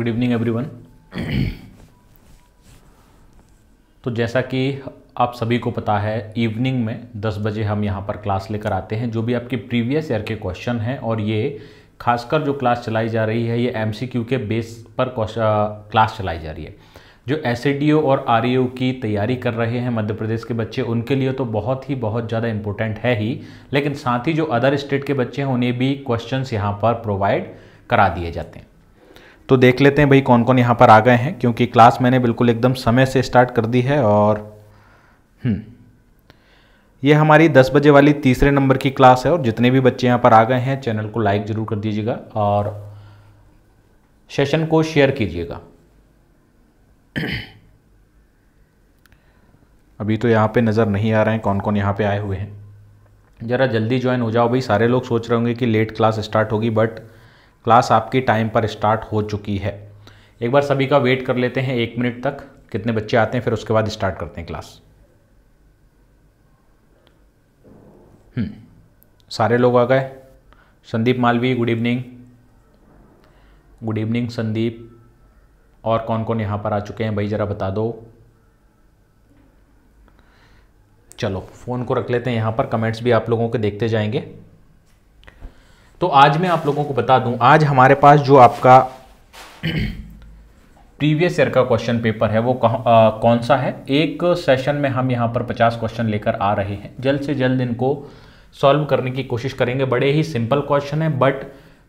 Good evening everyone तो जैसा कि आप सभी को पता है इवनिंग में 10 बजे हम यहाँ पर क्लास लेकर आते हैं जो भी आपके प्रीवियस ईयर के क्वेश्चन हैं और ये खासकर जो क्लास चलाई जा रही है ये एम के बेस पर क्लास चलाई जा रही है जो एस और आर की तैयारी कर रहे हैं मध्य प्रदेश के बच्चे उनके लिए तो बहुत ही बहुत ज़्यादा इम्पोर्टेंट है ही लेकिन साथ ही जो अदर स्टेट के बच्चे हैं उन्हें भी क्वेश्चंस यहाँ पर प्रोवाइड करा दिए जाते हैं तो देख लेते हैं भाई कौन कौन यहाँ पर आ गए हैं क्योंकि क्लास मैंने बिल्कुल एकदम समय से स्टार्ट कर दी है और हम्म, ये हमारी 10 बजे वाली तीसरे नंबर की क्लास है और जितने भी बच्चे यहाँ पर आ गए हैं चैनल को लाइक ज़रूर कर दीजिएगा और सेशन को शेयर कीजिएगा अभी तो यहाँ पे नज़र नहीं आ रहे हैं कौन कौन यहाँ पे आए हुए हैं ज़रा जल्दी ज्वाइन हो जाओ भाई सारे लोग सोच रहे होंगे कि लेट क्लास स्टार्ट होगी बट क्लास आपकी टाइम पर स्टार्ट हो चुकी है एक बार सभी का वेट कर लेते हैं एक मिनट तक कितने बच्चे आते हैं फिर उसके बाद स्टार्ट करते हैं क्लास हम्म, सारे लोग आ गए Sandeep Malvi good evening good evening Sandeep और कौन कौन यहाँ पर आ चुके हैं भाई ज़रा बता दो चलो फ़ोन को रख लेते हैं यहाँ पर कमेंट्स भी आप लोगों के देखते जाएंगे तो आज मैं आप लोगों को बता दूं आज हमारे पास जो आपका प्रीवियस ईयर का क्वेश्चन पेपर है वो आ, कौन सा है एक सेशन में हम यहाँ पर 50 क्वेश्चन लेकर आ रहे हैं जल्द से जल्द इनको सॉल्व करने की कोशिश करेंगे बड़े ही सिंपल क्वेश्चन है बट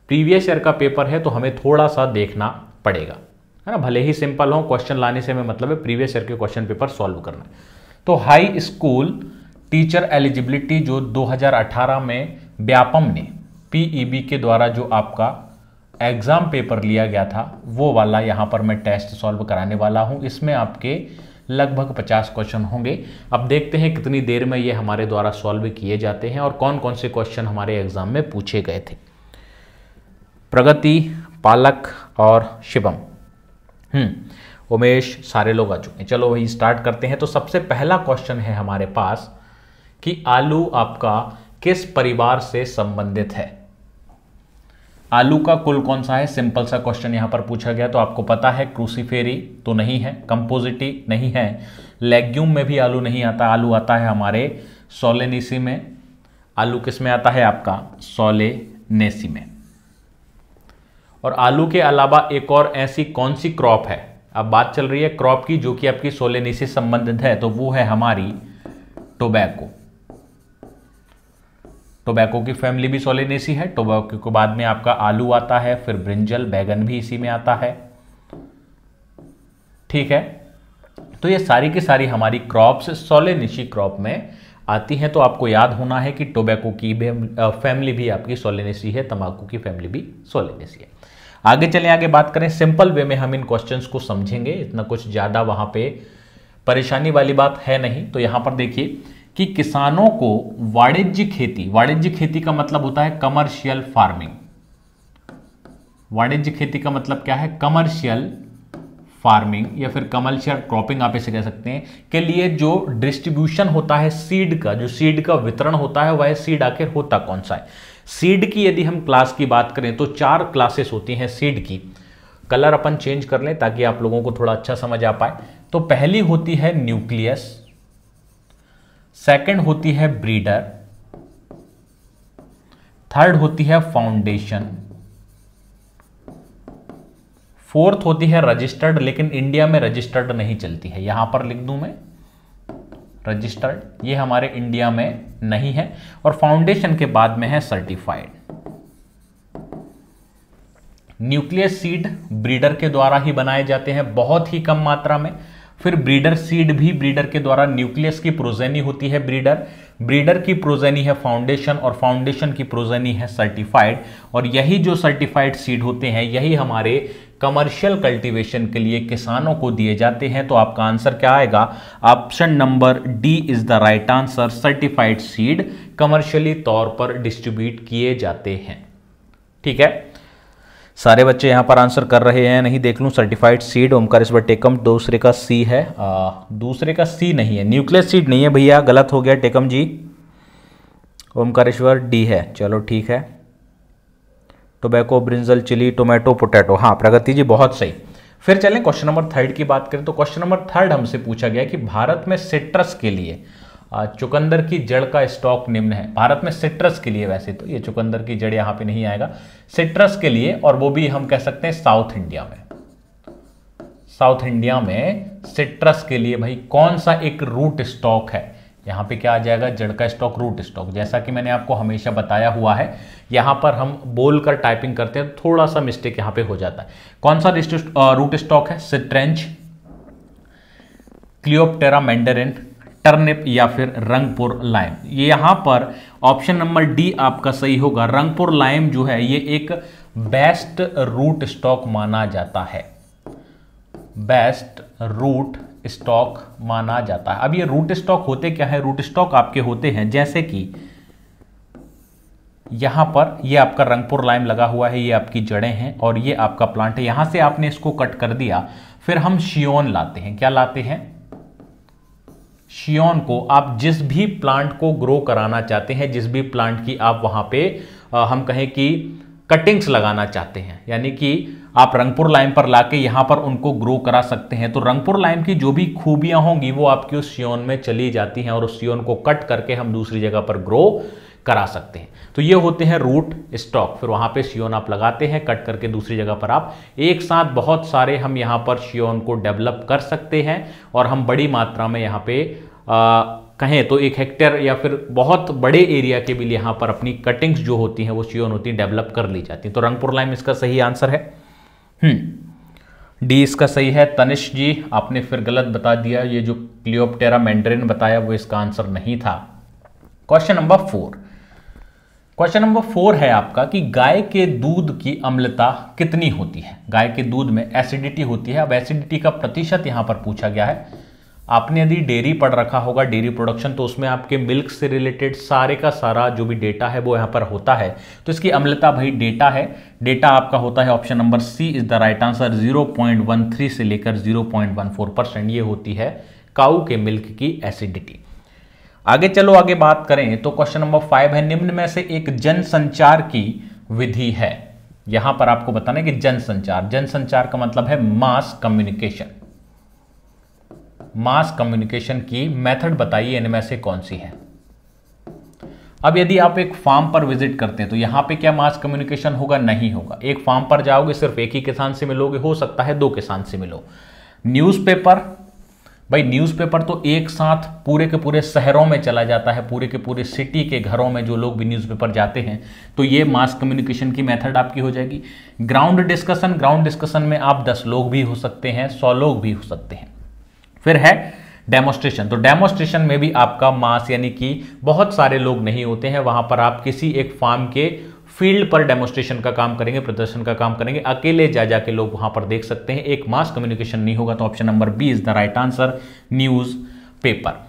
प्रीवियस ईयर का पेपर है तो हमें थोड़ा सा देखना पड़ेगा है ना भले ही सिंपल हो क्वेश्चन लाने से हमें मतलब है प्रीवियस ईयर के क्वेश्चन पेपर सॉल्व करना तो हाई स्कूल टीचर एलिजिबिलिटी जो 2018 में व्यापम ने पीईबी e के द्वारा जो आपका एग्ज़ाम पेपर लिया गया था वो वाला यहाँ पर मैं टेस्ट सॉल्व कराने वाला हूँ इसमें आपके लगभग 50 क्वेश्चन होंगे अब देखते हैं कितनी देर में ये हमारे द्वारा सॉल्व किए जाते हैं और कौन कौन से क्वेश्चन हमारे एग्ज़ाम में पूछे गए थे प्रगति पालक और शिवम हम्म, उमेश सारे लोग आ चुके हैं चलो वही स्टार्ट करते हैं तो सबसे पहला क्वेश्चन है हमारे पास कि आलू आपका किस परिवार से संबंधित है आलू का कुल कौन सा है सिंपल सा क्वेश्चन यहां पर पूछा गया तो आपको पता है क्रूसीफेरी तो नहीं है कंपोजिटी नहीं है लेग्यूम में भी आलू नहीं आता आलू आता है हमारे सोलेनेसी में आलू किस में आता है आपका सोलेनेसी में और आलू के अलावा एक और ऐसी कौन सी क्रॉप है अब बात चल रही है क्रॉप की जो कि आपकी सोलेनेसी संबंधित है तो वो है हमारी टोबैको टोबैको की फैमिली भी सोलेनेसी है टोबैको के बाद में आपका आलू आता है फिर ब्रिंजल बैगन भी इसी में आता है ठीक है तो ये सारी की सारी हमारी क्रॉप्स सोलेनेसी क्रॉप में आती हैं तो आपको याद होना है कि टोबैको की फैमिली भी आपकी सोलेनेसी है तंबाकू की फैमिली भी सोलेनेसी है आगे चले आगे बात करें सिंपल वे में हम इन क्वेश्चंस को समझेंगे इतना कुछ ज़्यादा वहां पे परेशानी वाली बात है नहीं तो यहां पर देखिए कि किसानों को वाणिज्य खेती वाणिज्य खेती का मतलब होता है कमर्शियल फार्मिंग वाणिज्य खेती का मतलब क्या है कमर्शियल फार्मिंग या फिर कमर्शियल क्रॉपिंग आप इसे कह सकते हैं के लिए जो डिस्ट्रीब्यूशन होता है सीड का जो सीड का वितरण होता है वह सीड आखिर होता कौन सा है सीड की यदि हम क्लास की बात करें तो चार क्लासेस होती हैं सीड की कलर अपन चेंज कर लें ताकि आप लोगों को थोड़ा अच्छा समझ आ पाए तो पहली होती है न्यूक्लियस सेकंड होती है ब्रीडर थर्ड होती है फाउंडेशन फोर्थ होती है रजिस्टर्ड लेकिन इंडिया में रजिस्टर्ड नहीं चलती है यहां पर लिख दूं मैं रजिस्टर्ड ये हमारे इंडिया में नहीं है और फाउंडेशन के बाद में है सर्टिफाइड न्यूक्लियस सीड ब्रीडर के द्वारा ही बनाए जाते हैं बहुत ही कम मात्रा में फिर ब्रीडर सीड भी ब्रीडर के द्वारा न्यूक्लियस की प्रोजेनी होती है ब्रीडर ब्रीडर की प्रोजेनी है फाउंडेशन और फाउंडेशन की प्रोजेनी है सर्टिफाइड और यही जो सर्टिफाइड सीड होते हैं यही हमारे कमर्शियल कल्टीवेशन के लिए किसानों को दिए जाते हैं तो आपका आंसर क्या आएगा option number D is the right answer certified seed commercially तौर पर डिस्ट्रीब्यूट किए जाते हैं ठीक है सारे बच्चे यहाँ पर आंसर कर रहे हैं नहीं देख लूँ सर्टिफाइड सीड ओमकारेश्वर टेकम दूसरे का सी है आ, दूसरे का सी नहीं है न्यूक्लियस सीड नहीं है भैया गलत हो गया टेकम जी ओमकारेश्वर डी है चलो ठीक है tobacco brinjal chilli tomato potato हाँ प्रगति जी बहुत सही फिर चलें क्वेश्चन नंबर थर्ड की बात करें तो क्वेश्चन नंबर थर्ड हमसे पूछा गया कि भारत में सिट्रस के लिए चुकंदर की जड़ का स्टॉक निम्न है भारत में सिट्रस के लिए वैसे तो ये चुकंदर की जड़ यहां पे नहीं आएगा सिट्रस के लिए और वो भी हम कह सकते हैं साउथ इंडिया में साउथ इंडिया में सिट्रस के लिए भाई कौन सा एक रूट स्टॉक है यहां पे क्या आ जाएगा जड़ का स्टॉक रूट स्टॉक जैसा कि मैंने आपको हमेशा बताया हुआ है यहां पर हम बोलकर टाइपिंग करते हैं थोड़ा सा मिस्टेक यहां पे हो जाता है कौन सा रूट स्टॉक है सिट्रेंच क्लियोप्टेरा मैंडरेंट टर्निप या फिर रंगपुर लाइम ये यहाँ पर ऑप्शन नंबर डी आपका सही होगा रंगपुर लाइम जो है ये एक बेस्ट रूट स्टॉक माना जाता है बेस्ट रूट स्टॉक माना जाता है अब ये रूट स्टॉक होते क्या है रूट स्टॉक आपके होते हैं जैसे कि यहां पर ये आपका रंगपुर लाइम लगा हुआ है ये आपकी जड़ें हैं और ये आपका प्लांट है यहां से आपने इसको कट कर दिया फिर हम शियोन लाते हैं क्या लाते हैं शियोन को आप जिस भी प्लांट को ग्रो कराना चाहते हैं जिस भी प्लांट की आप वहाँ पे आ, हम कहें कि कटिंग्स लगाना चाहते हैं यानी कि आप रंगपुर लाइम पर लाके यहाँ पर उनको ग्रो करा सकते हैं तो रंगपुर लाइम की जो भी खूबियाँ होंगी वो आपकी उस सियोन में चली जाती हैं और उस सियोन को कट करके हम दूसरी जगह पर ग्रो करा सकते हैं तो ये होते हैं रूट स्टॉक फिर वहाँ पे शियोन आप लगाते हैं कट करके दूसरी जगह पर आप एक साथ बहुत सारे हम यहाँ पर शियोन को डेवलप कर सकते हैं और हम बड़ी मात्रा में यहाँ पे आ, कहें तो एक हेक्टेयर या फिर बहुत बड़े एरिया के भी यहाँ पर अपनी कटिंग्स जो होती हैं वो शियोन होती हैं डेवलप कर ली जाती हैं तो रंगपुर लाइम इसका सही आंसर है डी हम्म। इसका सही है तनिष जी आपने फिर गलत बता दिया ये जो क्लियोपटेरा मैंड्रेन बताया वो इसका आंसर नहीं था question number four question number four है आपका कि गाय के दूध की अम्लता कितनी होती है गाय के दूध में एसिडिटी होती है अब एसिडिटी का प्रतिशत यहां पर पूछा गया है आपने यदि डेयरी पढ़ रखा होगा डेयरी प्रोडक्शन तो उसमें आपके मिल्क से रिलेटेड सारे का सारा जो भी डेटा है वो यहाँ पर होता है तो इसकी अम्लता भाई डेटा है डेटा आपका होता है option number C is the right answer 0.13 से लेकर 0.14 परसेंट ये होती है काऊ के मिल्क की एसिडिटी आगे चलो आगे बात करें तो क्वेश्चन नंबर फाइव है निम्न में से एक जनसंचार की विधि है यहां पर आपको बताना है कि जनसंचार जनसंचार का मतलब है मास कम्युनिकेशन मास कम्युनिकेशन की मेथड बताइए इनमें से कौन सी है अब यदि आप एक फार्म पर विजिट करते हैं तो यहां पे क्या मास कम्युनिकेशन होगा नहीं होगा एक फार्म पर जाओगे सिर्फ एक ही किसान से मिलोगे हो सकता है दो किसान से मिलो न्यूज़पेपर भाई न्यूज़पेपर तो एक साथ पूरे के पूरे शहरों में चला जाता है पूरे के पूरे सिटी के घरों में जो लोग भी न्यूज़पेपर जाते हैं तो ये मास कम्युनिकेशन की मेथड आपकी हो जाएगी ग्राउंड डिस्कशन ग्राउंड डिस्कशन में आप दस लोग भी हो सकते हैं सौ लोग भी हो सकते हैं फिर है डेमोस्ट्रेशन तो डेमोस्ट्रेशन में भी आपका मास यानी कि बहुत सारे लोग नहीं होते हैं वहाँ पर आप किसी एक फार्म के फील्ड पर डेमोस्ट्रेशन का काम करेंगे प्रदर्शन का काम करेंगे अकेले जा जा के लोग वहां पर देख सकते हैं एक मास कम्युनिकेशन नहीं होगा तो option number B is the right answer newspaper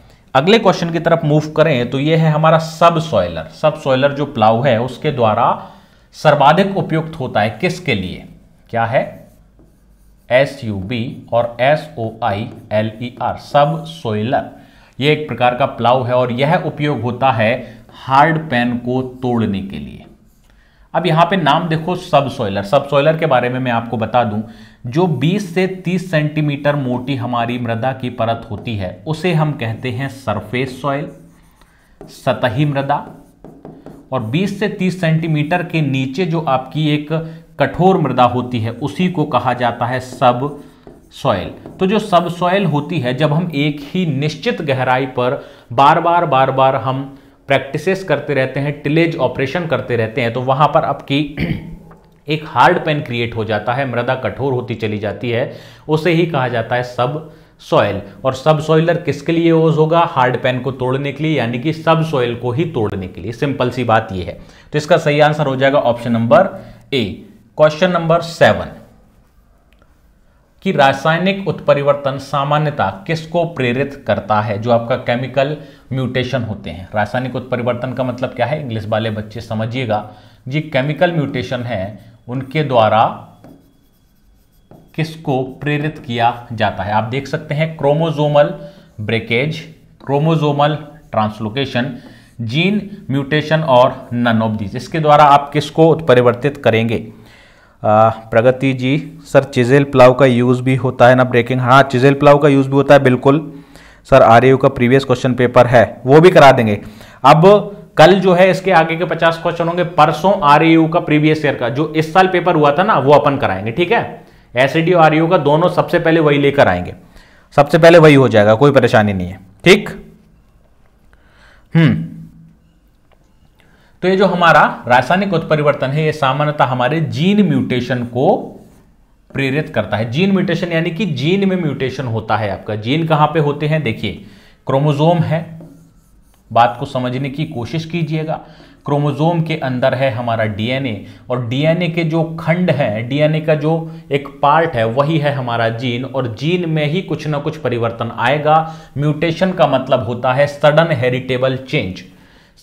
अगले क्वेश्चन की तरफ मूव करें तो यह है हमारा सब सॉयलर सब सॉयलर जो प्लाव है उसके द्वारा सर्वाधिक उपयुक्त होता है किसके लिए क्या है एस यू बी और S O I L E R subsoiler यह एक प्रकार का प्लाव है और यह उपयोग होता है हार्ड पैन को तोड़ने के लिए अब यहाँ पे नाम देखो सब सोइलर सब सोइलर के बारे में मैं आपको बता दूं जो 20 से 30 सेंटीमीटर मोटी हमारी मृदा की परत होती है उसे हम कहते हैं सरफेस सॉयल सतही मृदा और 20 से 30 सेंटीमीटर के नीचे जो आपकी एक कठोर मृदा होती है उसी को कहा जाता है सब सॉइल तो जो सब सॉइल होती है जब हम एक ही निश्चित गहराई पर बार बार बार बार हम प्रैक्टिसेस करते रहते हैं टिलेज ऑपरेशन करते रहते हैं तो वहाँ पर आपकी एक हार्ड पेन क्रिएट हो जाता है मृदा कठोर होती चली जाती है उसे ही कहा जाता है सब सॉयल और सब सॉइलर किसके लिए यूज होगा हार्ड पेन को तोड़ने के लिए यानी कि सब सॉइल को ही तोड़ने के लिए सिंपल सी बात यह है तो इसका सही आंसर हो जाएगा option number A question number seven कि रासायनिक उत्परिवर्तन सामान्यता किसको प्रेरित करता है जो आपका केमिकल म्यूटेशन होते हैं रासायनिक उत्परिवर्तन का मतलब क्या है इंग्लिश वाले बच्चे समझिएगा जी केमिकल म्यूटेशन है उनके द्वारा किसको प्रेरित किया जाता है आप देख सकते हैं chromosomal breakage chromosomal translocation gene mutation और नन ऑफ दीज इसके द्वारा आप किसको उत्परिवर्तित करेंगे Pragati ji sir chisel plough का यूज़ भी होता है ना ब्रेकिंग हाँ चिजेल प्लाव का यूज़ भी होता है बिल्कुल सर आर का प्रीवियस क्वेश्चन पेपर है वो भी करा देंगे अब कल जो है इसके आगे के 50 क्वेश्चन होंगे परसों आर का प्रीवियस ईयर का जो इस साल पेपर हुआ था ना वो अपन कराएंगे ठीक है एस और आर का दोनों सबसे पहले वही लेकर आएंगे सबसे पहले वही हो जाएगा कोई परेशानी नहीं है ठीक हम्म तो ये जो हमारा रासायनिक उत्परिवर्तन है ये सामान्यतः हमारे जीन म्यूटेशन को प्रेरित करता है जीन म्यूटेशन यानी कि जीन में म्यूटेशन होता है आपका जीन कहाँ पे होते हैं देखिए क्रोमोजोम है बात को समझने की कोशिश कीजिएगा क्रोमोजोम के अंदर है हमारा डीएनए और डीएनए के जो खंड है डीएनए का जो एक पार्ट है वही है हमारा जीन और जीन में ही कुछ ना कुछ परिवर्तन आएगा म्यूटेशन का मतलब होता है सडन हेरिटेबल चेंज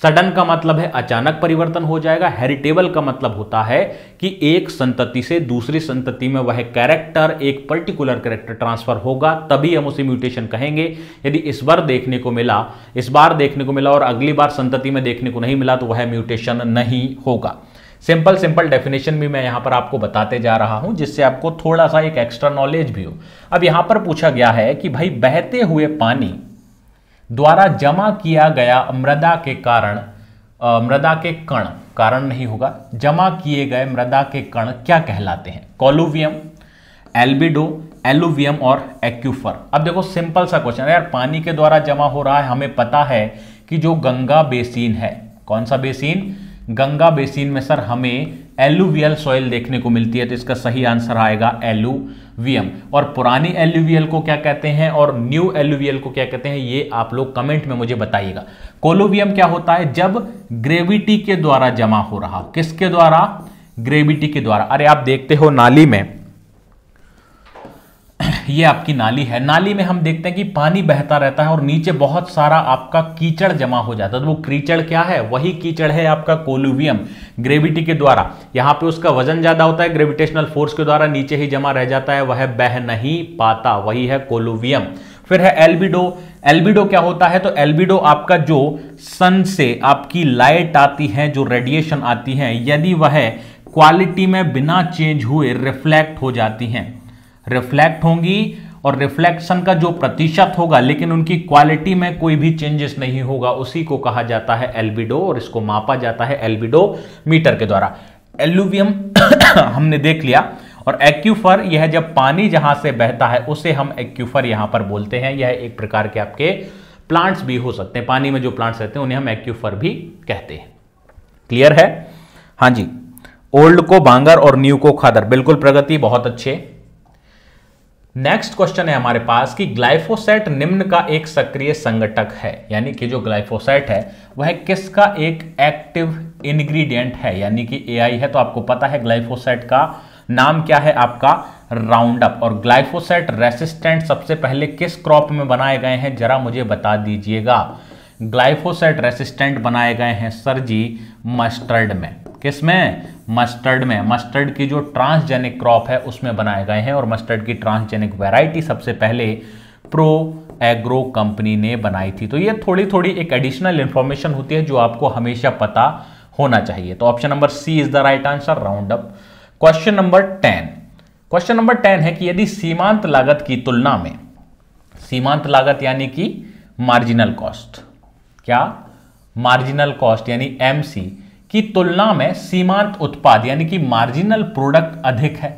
सडन का मतलब है अचानक परिवर्तन हो जाएगा हेरिटेबल का मतलब होता है कि एक संतति से दूसरी संतति में वह कैरेक्टर एक पर्टिकुलर कैरेक्टर ट्रांसफर होगा तभी हम उसे म्यूटेशन कहेंगे यदि इस बार देखने को मिला इस बार देखने को मिला और अगली बार संतति में देखने को नहीं मिला तो वह म्यूटेशन नहीं होगा सिंपल सिंपल डेफिनेशन भी मैं यहाँ पर आपको बताते जा रहा हूँ जिससे आपको थोड़ा सा एक एक्स्ट्रा नॉलेज भी हो अब यहाँ पर पूछा गया है कि भाई बहते हुए पानी द्वारा जमा किया गया मृदा के कारण मृदा के कण कारण नहीं होगा जमा किए गए मृदा के कण क्या कहलाते हैं कॉलुवियम एल्बिडो एलुवियम और एक्यूफर अब देखो सिंपल सा क्वेश्चन है यार पानी के द्वारा जमा हो रहा है हमें पता है कि जो गंगा बेसिन है कौन सा बेसिन गंगा बेसिन में सर हमें एलुवियल सॉइल देखने को मिलती है तो इसका सही आंसर आएगा एलुवियम और पुरानी एलुवियल को क्या कहते हैं और न्यू एलुवियल को क्या कहते हैं ये आप लोग कमेंट में मुझे बताइएगा कोलोवियम क्या होता है जब ग्रेविटी के द्वारा जमा हो रहा किसके द्वारा ग्रेविटी के द्वारा अरे आप देखते हो नाली में ये आपकी नाली है नाली में हम देखते हैं कि पानी बहता रहता है और नीचे बहुत सारा आपका कीचड़ जमा हो जाता है तो वो कीचड़ क्या है वही कीचड़ है आपका कोलुवियम ग्रेविटी के द्वारा यहाँ पे उसका वजन ज़्यादा होता है ग्रेविटेशनल फोर्स के द्वारा नीचे ही जमा रह जाता है वह बह नहीं पाता वही है कोलुवियम फिर है एल्बिडो एल्बिडो क्या होता है तो एल्बिडो आपका जो सन से आपकी लाइट आती है जो रेडिएशन आती है यदि वह क्वालिटी में बिना चेंज हुए रिफ्लेक्ट हो जाती हैं रिफ्लेक्ट होंगी और रिफ्लेक्शन का जो प्रतिशत होगा लेकिन उनकी क्वालिटी में कोई भी चेंजेस नहीं होगा उसी को कहा जाता है एल्बिडो और इसको मापा जाता है एल्बिडो मीटर के द्वारा एल्यूवियम हमने देख लिया और एक्यूफर यह जब पानी जहां से बहता है उसे हम एक्यूफर यहां पर बोलते हैं यह एक प्रकार के आपके प्लांट्स भी हो सकते हैं पानी में जो प्लांट्स रहते हैं उन्हें हम एक्यूफर भी कहते हैं क्लियर है हाँ जी ओल्ड को बांगर और न्यू को खादर बिल्कुल प्रगति बहुत अच्छे नेक्स्ट क्वेश्चन है हमारे पास कि ग्लाइफोसाइट निम्न का एक सक्रिय संगठक है यानी कि जो ग्लाइफोसाइट है वह किसका एक एक्टिव इंग्रेडिएंट है यानी कि एआई है तो आपको पता है ग्लाइफोसाइट का नाम क्या है आपका राउंड अप और ग्लाइफोसाइट रेसिस्टेंट सबसे पहले किस क्रॉप में बनाए गए हैं जरा मुझे बता दीजिएगा ग्लाइफोसाइट रेसिस्टेंट बनाए गए हैं सर जी मस्टर्ड में किसमें मस्टर्ड में मस्टर्ड की जो ट्रांसजेनिक क्रॉप है उसमें बनाए गए हैं और मस्टर्ड की ट्रांसजेनिक वैरायटी सबसे पहले प्रो एग्रो कंपनी ने बनाई थी तो ये थोड़ी थोड़ी एक एडिशनल इंफॉर्मेशन होती है जो आपको हमेशा पता होना चाहिए तो option number C is the right answer round up question number ten question number ten है कि यदि सीमांत लागत की तुलना में सीमांत लागत यानी कि मार्जिनल कॉस्ट क्या मार्जिनल कॉस्ट यानी एम सी की तुलना में सीमांत उत्पाद यानी कि मार्जिनल प्रोडक्ट अधिक है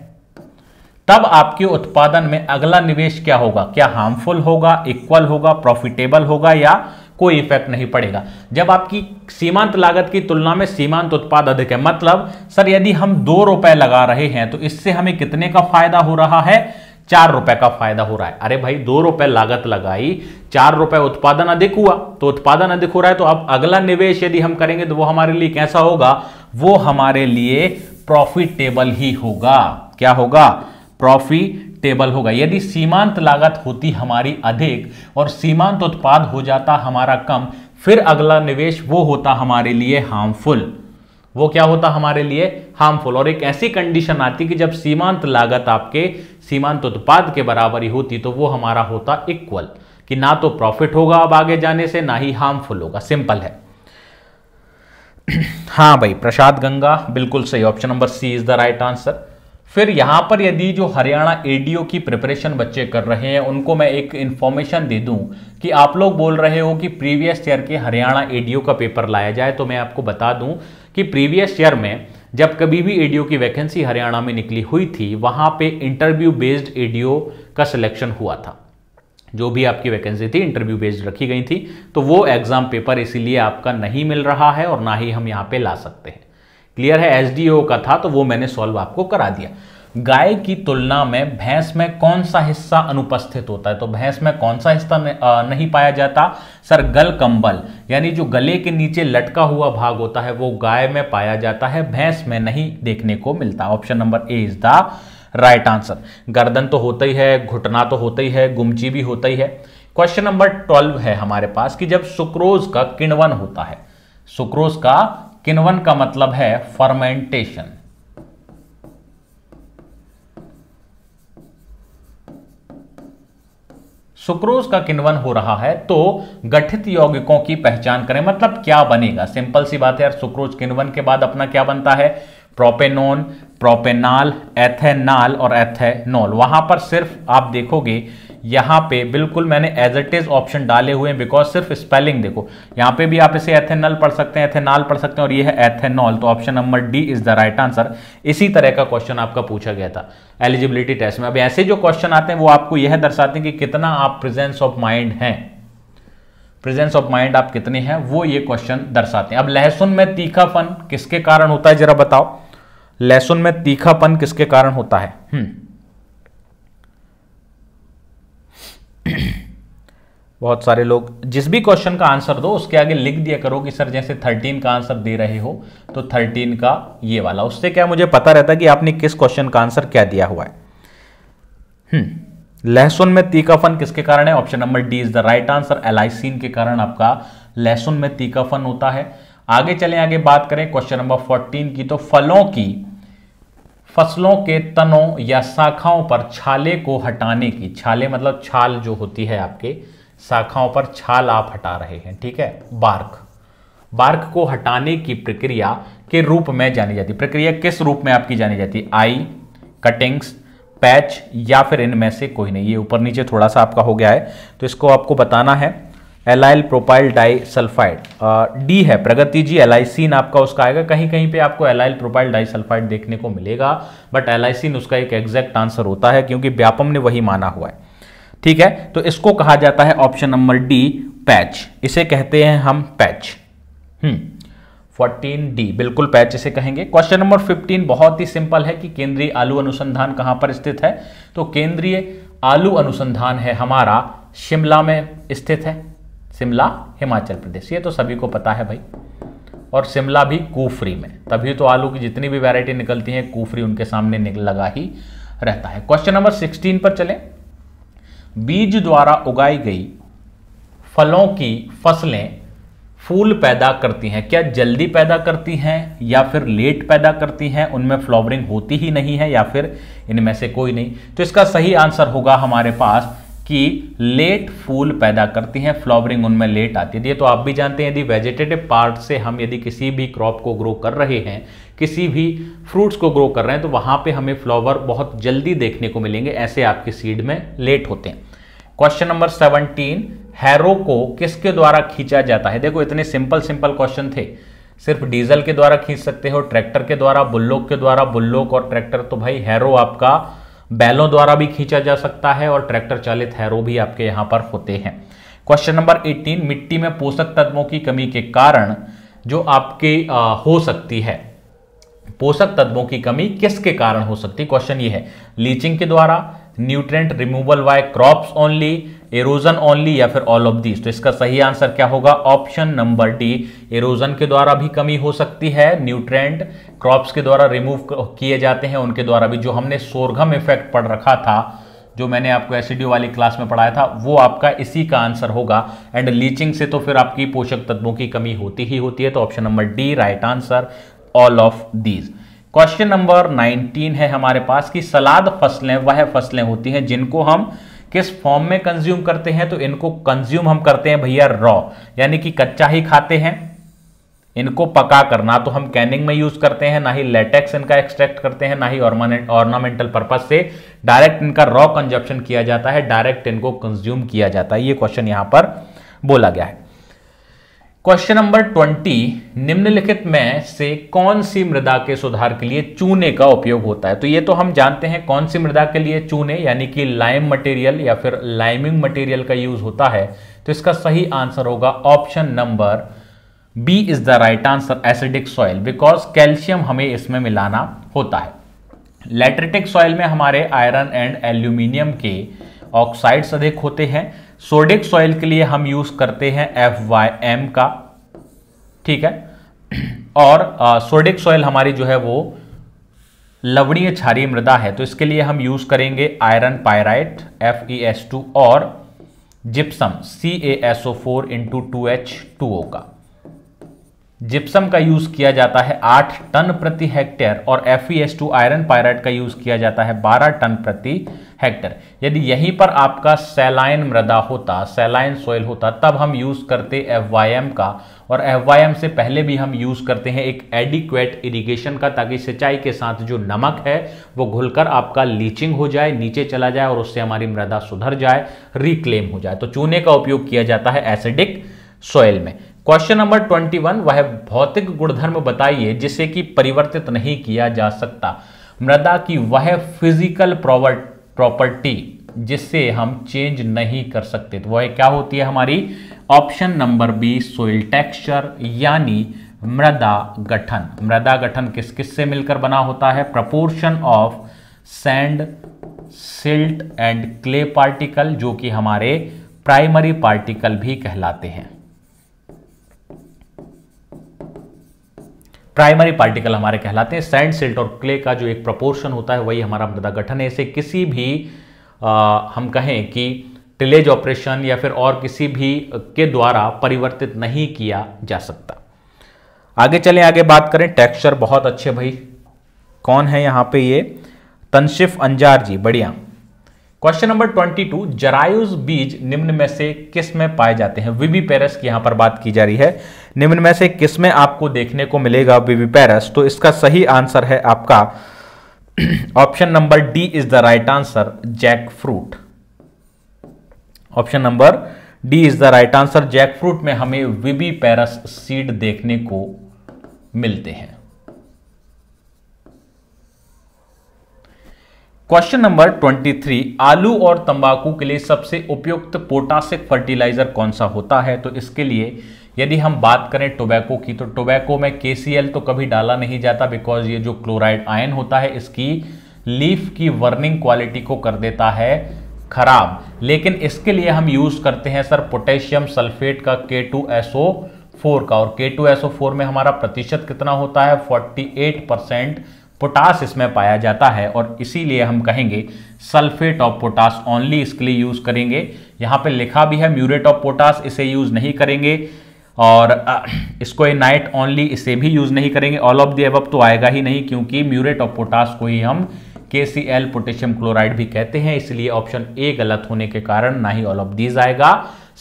तब आपके उत्पादन में अगला निवेश क्या होगा क्या हार्मफुल होगा इक्वल होगा प्रॉफिटेबल होगा या कोई इफेक्ट नहीं पड़ेगा जब आपकी सीमांत लागत की तुलना में सीमांत उत्पाद अधिक है मतलब सर यदि हम दो रुपए लगा रहे हैं तो इससे हमें कितने का फायदा हो रहा है चार रुपए का फायदा हो रहा है अरे भाई दो रुपए लागत लगाई चार रुपए उत्पादन अधिक हुआ तो उत्पादन अधिक हो रहा है तो अब अगला निवेश यदि हम करेंगे तो वो हमारे लिए कैसा होगा वो हमारे लिए प्रॉफिटेबल ही होगा क्या होगा प्रॉफिटेबल होगा यदि सीमांत लागत होती हमारी अधिक और सीमांत उत्पाद हो जाता हमारा कम फिर अगला निवेश वो होता हमारे लिए हार्मफुल वो क्या होता हमारे लिए हार्मफुल और एक ऐसी कंडीशन आती कि जब सीमांत लागत आपके सीमांत उत्पाद के बराबर ही होती तो वो हमारा होता इक्वल कि ना तो प्रॉफिट होगा अब आगे जाने से ना ही हार्मफुल होगा सिंपल है हाँ भाई प्रसाद गंगा बिल्कुल सही option number C is the right answer फिर यहां पर यदि जो हरियाणा एडीओ की प्रिपरेशन बच्चे कर रहे हैं उनको मैं एक इन्फॉर्मेशन दे दूं कि आप लोग बोल रहे हो कि प्रीवियस ईयर के हरियाणा एडीओ का पेपर लाया जाए तो मैं आपको बता दूं कि प्रीवियस ईयर में जब कभी भी एडीओ की वैकेंसी हरियाणा में निकली हुई थी वहां पे इंटरव्यू बेस्ड एडीओ का सिलेक्शन हुआ था जो भी आपकी वैकेंसी थी इंटरव्यू बेस्ड रखी गई थी तो वो एग्ज़ाम पेपर इसीलिए आपका नहीं मिल रहा है और ना ही हम यहाँ पे ला सकते हैं क्लियर है एसडीओ का था तो वो मैंने सॉल्व आपको करा दिया गाय की तुलना में भैंस में कौन सा हिस्सा अनुपस्थित होता है तो भैंस में कौन सा हिस्सा नहीं पाया जाता सर गल कंबल यानी जो गले के नीचे लटका हुआ भाग होता है वो गाय में पाया जाता है भैंस में नहीं देखने को मिलता option number A is the right answer गर्दन तो होता ही है घुटना तो होता ही है गुमची भी होता ही है क्वेश्चन नंबर ट्वेल्व है हमारे पास कि जब सुक्रोज का किणवन होता है सुक्रोज का किणवन का मतलब है फर्मेंटेशन सुक्रोज का किन्वन हो रहा है तो गठित यौगिकों की पहचान करें मतलब क्या बनेगा सिंपल सी बात है यार सुक्रोज किन्वन के बाद अपना क्या बनता है प्रोपेनोन प्रोपेनॉल एथेनाल और एथेनॉल वहां पर सिर्फ आप देखोगे यहाँ पे बिल्कुल मैंने एज इट इज ऑप्शन डाले हुए हैं बिकॉज सिर्फ स्पेलिंग देखो यहाँ पे भी आप इसे एथेनॉल पढ़ सकते हैं एथेनॉल पढ़ सकते हैं और ये है एथेनॉल तो option number D is the right answer इसी तरह का क्वेश्चन आपका पूछा गया था एलिजिबिलिटी टेस्ट में अब ऐसे जो क्वेश्चन आते हैं वो आपको यह दर्शाते हैं कि कितना आप प्रेजेंस ऑफ माइंड हैं प्रेजेंस ऑफ माइंड आप कितने हैं वो ये क्वेश्चन दर्शाते हैं अब लहसुन में तीखापन किसके कारण होता है जरा बताओ लहसुन में तीखापन किसके कारण होता है हम्म। बहुत सारे लोग जिस भी क्वेश्चन का आंसर दो उसके आगे लिख दिया करो कि सर जैसे थर्टीन का आंसर दे रहे हो तो थर्टीन का ये वाला उससे क्या मुझे पता रहता कि आपने किस क्वेश्चन का आंसर क्या दिया हुआ है हम्म। लहसुन में तीखापन किसके कारण है option number D is the right answer allicin के कारण आपका लहसुन में तीखापन होता है आगे चले आगे बात करें क्वेश्चन नंबर फोर्टीन की तो फलों की फसलों के तनों या शाखाओं पर छाले को हटाने की छाले मतलब छाल जो होती है आपके शाखाओं पर छाल आप हटा रहे हैं ठीक है बार्क बार्क को हटाने की प्रक्रिया के रूप में जानी जाती है प्रक्रिया किस रूप में आपकी जानी जाती है आई कटिंग्स पैच या फिर इनमें से कोई नहीं ये ऊपर नीचे थोड़ा सा आपका हो गया है तो इसको आपको बताना है allyl propyl disulphide D है प्रगति जी एलाइसिन आपका उसका आएगा कहीं कहीं पे आपको एलाइल प्रोपाइल डाई सल्फाइड देखने को मिलेगा बट एलाइसिन उसका एक एग्जैक्ट आंसर होता है क्योंकि व्यापम ने वही माना हुआ है ठीक है तो इसको कहा जाता है ऑप्शन नंबर डी पैच इसे कहते हैं हम पैच हम्म फोर्टीन डी बिल्कुल पैच इसे कहेंगे क्वेश्चन नंबर फिफ्टीन बहुत ही सिंपल है कि केंद्रीय आलू अनुसंधान कहाँ पर स्थित है तो केंद्रीय आलू अनुसंधान है हमारा शिमला में स्थित है शिमला हिमाचल प्रदेश ये तो सभी को पता है भाई और शिमला भी कुफरी में तभी तो आलू की जितनी भी वैरायटी निकलती है कुफरी उनके सामने लगा ही रहता है क्वेश्चन नंबर 16 पर चले बीज द्वारा उगाई गई फलों की फसलें फूल पैदा करती हैं क्या जल्दी पैदा करती हैं या फिर लेट पैदा करती हैं उनमें फ्लावरिंग होती ही नहीं है या फिर इनमें से कोई नहीं तो इसका सही आंसर होगा हमारे पास कि लेट फूल पैदा करती हैं फ्लावरिंग उनमें लेट आती है तो आप भी जानते हैं यदि वेजिटेटिव पार्ट से हम यदि किसी भी क्रॉप को ग्रो कर रहे हैं किसी भी फ्रूट्स को ग्रो कर रहे हैं तो वहाँ पे हमें फ्लावर बहुत जल्दी देखने को मिलेंगे ऐसे आपके सीड में लेट होते हैं क्वेश्चन नंबर सेवनटीन हैरो को किसके द्वारा खींचा जाता है देखो इतने सिंपल सिंपल क्वेश्चन थे सिर्फ डीजल के द्वारा खींच सकते हो ट्रैक्टर के द्वारा बुल्लोक के द्वारा बुल्लोक और ट्रैक्टर तो भाई हैरो आपका बैलों द्वारा भी खींचा जा सकता है और ट्रैक्टर चालित हैरो भी आपके यहाँ पर होते हैं क्वेश्चन नंबर 18 मिट्टी में पोषक तत्वों की कमी के कारण जो आपके आ, हो सकती है पोषक तत्वों की कमी किसके कारण हो सकती है क्वेश्चन ये है लीचिंग के द्वारा nutrient removal by crops only erosion only या फिर ऑल ऑफ दीज तो इसका सही आंसर क्या होगा ऑप्शन नंबर डी एरोजन के द्वारा भी कमी हो सकती है न्यूट्रेंट क्रॉप्स के द्वारा रिमूव किए जाते हैं उनके द्वारा भी जो हमने सोरघम इफेक्ट पढ़ रखा था जो मैंने आपको एसिडियो वाली क्लास में पढ़ाया था वो आपका इसी का आंसर होगा एंड लीचिंग से तो फिर आपकी पोषक तत्वों की कमी होती ही होती है तो option number D right answer all of these question number 19 है हमारे पास कि सलाद फसलें वह फसलें होती हैं जिनको हम किस फॉर्म में कंज्यूम करते हैं तो इनको कंज्यूम हम करते हैं भैया रॉ यानी कि कच्चा ही खाते हैं इनको पका कर ना तो हम कैनिंग में यूज करते हैं ना ही लेटेक्स इनका एक्सट्रैक्ट करते हैं ना ही ऑर्नामेंटल पर्पज से डायरेक्ट इनका रॉ कंजप्शन किया जाता है डायरेक्ट इनको कंज्यूम किया जाता है ये क्वेश्चन यहां पर बोला गया है क्वेश्चन नंबर ट्वेंटी निम्नलिखित में से कौन सी मृदा के सुधार के लिए चूने का उपयोग होता है तो ये तो हम जानते हैं कौन सी मृदा के लिए चूने यानी कि लाइम मटेरियल या फिर लाइमिंग मटेरियल का यूज होता है तो इसका सही आंसर होगा option number B is the right answer acidic soil because calcium हमें इसमें मिलाना होता है लेट्रेटिक सॉइल में हमारे आयरन एंड एल्यूमिनियम के ऑक्साइड्स अधिक होते हैं सोडिक सॉइल के लिए हम यूज़ करते हैं एफ वाई एम का ठीक है और सोडिक सॉइल हमारी जो है वो लवणीय क्षारीय मृदा है तो इसके लिए हम यूज़ करेंगे iron pyrite F E S two और gypsum C A S O four into two H two O का जिप्सम का यूज किया जाता है आठ टन प्रति हेक्टेयर और एफ टू आयरन पायराइट का यूज किया जाता है बारह टन प्रति हेक्टेयर यदि यहीं पर आपका सेलाइन मृदा होता सेलाइन सोयल होता तब हम यूज करते एफ का और एफ से पहले भी हम यूज करते हैं एक एडिक्वेट इरिगेशन का ताकि सिंचाई के साथ जो नमक है वो घुलकर आपका लीचिंग हो जाए नीचे चला जाए और उससे हमारी मृदा सुधर जाए रिक्लेम हो जाए तो चूने का उपयोग किया जाता है एसिडिक सॉयल में क्वेश्चन नंबर ट्वेंटी वन वह भौतिक गुणधर्म बताइए जिसे कि परिवर्तित नहीं किया जा सकता मृदा की वह फिजिकल प्रॉपर्टी जिससे हम चेंज नहीं कर सकते तो वह क्या होती है हमारी option number B soil texture यानी मृदा गठन मृदा गठन किस किस से मिलकर बना होता है proportion of sand silt and clay particle जो कि हमारे प्राइमरी पार्टिकल भी कहलाते हैं प्राइमरी पार्टिकल हमारे कहलाते हैं सैंड सिल्ट और क्ले का जो एक प्रपोर्शन होता है वही हमारा मृदा गठन है इसे किसी भी आ, हम कहें कि टिलेज ऑपरेशन या फिर और किसी भी के द्वारा परिवर्तित नहीं किया जा सकता आगे चलें आगे बात करें टेक्सचर बहुत अच्छे भाई कौन है यहाँ पे ये तनशिफ अंजार जी बढ़िया क्वेश्चन नंबर ट्वेंटी टू जरायुज बीज निम्न में से किस में पाए जाते हैं विबी पेरस की यहाँ पर बात की जा रही है निम्न में से किस में आपको देखने को मिलेगा पैरस तो इसका सही आंसर है आपका option number D is the right answer jackfruit option number D is the right answer jackfruit में हमें विबी पैरस सीड देखने को मिलते हैं क्वेश्चन नंबर 23 आलू और तंबाकू के लिए सबसे उपयुक्त पोटासिक फर्टिलाइजर कौन सा होता है तो इसके लिए यदि हम बात करें टोबैको की तो टोबैको में के तो कभी डाला नहीं जाता बिकॉज ये जो क्लोराइड आयन होता है इसकी लीफ की वर्निंग क्वालिटी को कर देता है खराब लेकिन इसके लिए हम यूज़ करते हैं सर पोटेशियम सल्फेट का के टू का और के में हमारा प्रतिशत कितना होता है 48 परसेंट पोटास इसमें पाया जाता है और इसीलिए हम कहेंगे सल्फेट ऑफ पोटास ओनली इसके लिए यूज़ करेंगे यहाँ पे लिखा भी है म्यूरेट ऑफ पोटास इसे यूज़ नहीं करेंगे और इसको ए नाइट ओनली इसे भी यूज़ नहीं करेंगे ऑल ऑफ दी अब तो आएगा ही नहीं क्योंकि म्यूरेट ऑफ पोटास को ही हम के सी एल पोटेशियम क्लोराइड भी कहते हैं इसलिए ऑप्शन ए गलत होने के कारण ना ही ऑल ऑफ दीज आएगा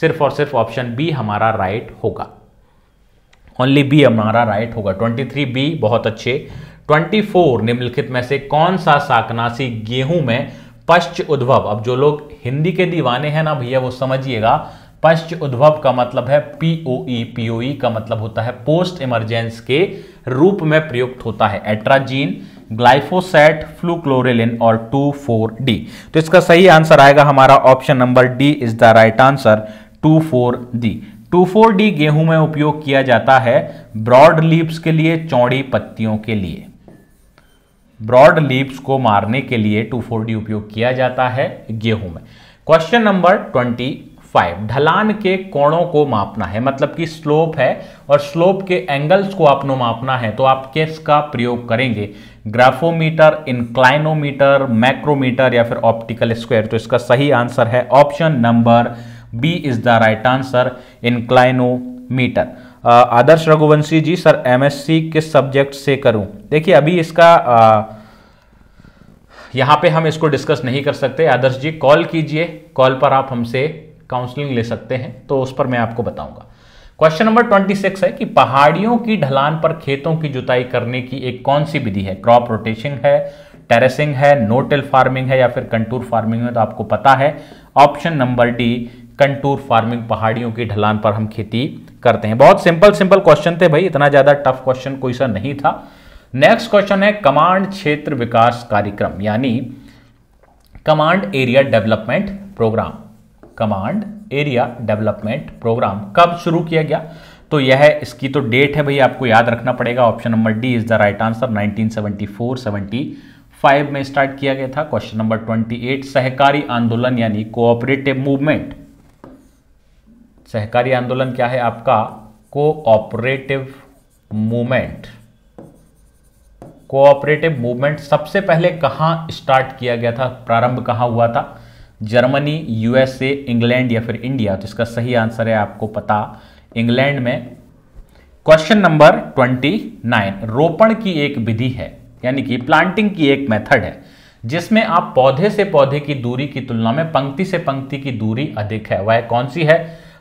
सिर्फ और सिर्फ ऑप्शन बी हमारा राइट होगा ओनली बी हमारा राइट होगा 23 बी बहुत अच्छे 24 निम्नलिखित में से कौन सा साकनासी गेहूं में पश्च उद्भव अब जो लोग हिंदी के दीवाने हैं ना भैया वो समझिएगा पश्च उद्भव का मतलब है पीओई पीओई e, e का मतलब होता है पोस्ट इमरजेंस के रूप में प्रयुक्त होता है एट्राजीन ग्लाइफोसेट फ्लूक्लोरेलिन और टू फोर डी तो इसका सही आंसर आएगा हमारा option number D is the right answer two four D two four D गेहूं में उपयोग किया जाता है ब्रॉड लीप्स के लिए चौड़ी पत्तियों के लिए ब्रॉड लीप्स को मारने के लिए टू फोर डी उपयोग किया जाता है गेहूं में क्वेश्चन नंबर ट्वेंटी फाइव ढलान के कोणों को मापना है मतलब कि स्लोप है और स्लोप के एंगल्स को आपको मापना है तो आप किसका प्रयोग करेंगे ग्राफोमीटर इंक्लाइनोमीटर मैक्रोमीटर या फिर ऑप्टिकल स्क्वायर तो इसका सही आंसर है option number B is the right answer inclinometer Adarsh Raghuvanshi ji sir MSc किस सब्जेक्ट से करूं देखिए अभी इसका आ, यहाँ पे हम इसको डिस्कस नहीं कर सकते आदर्श जी कॉल कीजिए कॉल पर आप हमसे काउंसलिंग ले सकते हैं तो उस पर मैं आपको बताऊंगा क्वेश्चन नंबर 26 है कि पहाड़ियों की ढलान पर खेतों की जुताई करने की एक कौन सी विधि है क्रॉप रोटेशन है टेरेसिंग है नोटेल फार्मिंग है या फिर कंटूर फार्मिंग है तो आपको पता है option number D contour farming पहाड़ियों की ढलान पर हम खेती करते हैं बहुत सिंपल सिंपल क्वेश्चन थे भाई इतना ज़्यादा टफ क्वेश्चन कोई सा नहीं था नेक्स्ट क्वेश्चन है कमांड क्षेत्र विकास कार्यक्रम यानी command area development programme command area development programme कब शुरू किया गया तो यह इसकी तो डेट है भाई आपको याद रखना पड़ेगा option number D is the right answer 1974 75 में स्टार्ट किया गया था क्वेश्चन नंबर 28 सहकारी आंदोलन यानी कोऑपरेटिव मूवमेंट सहकारी आंदोलन क्या है आपका कोऑपरेटिव मूवमेंट कोऑपरेटिव मूवमेंट सबसे पहले कहां स्टार्ट किया गया था प्रारंभ कहां हुआ था जर्मनी यूएसए इंग्लैंड या फिर इंडिया तो इसका सही आंसर है आपको पता इंग्लैंड में क्वेश्चन नंबर ट्वेंटी नाइन रोपण की एक विधि है यानी कि प्लांटिंग की एक मेथड है जिसमें आप पौधे से पौधे की दूरी की तुलना में पंक्ति से पंक्ति की दूरी अधिक है वह कौन सी है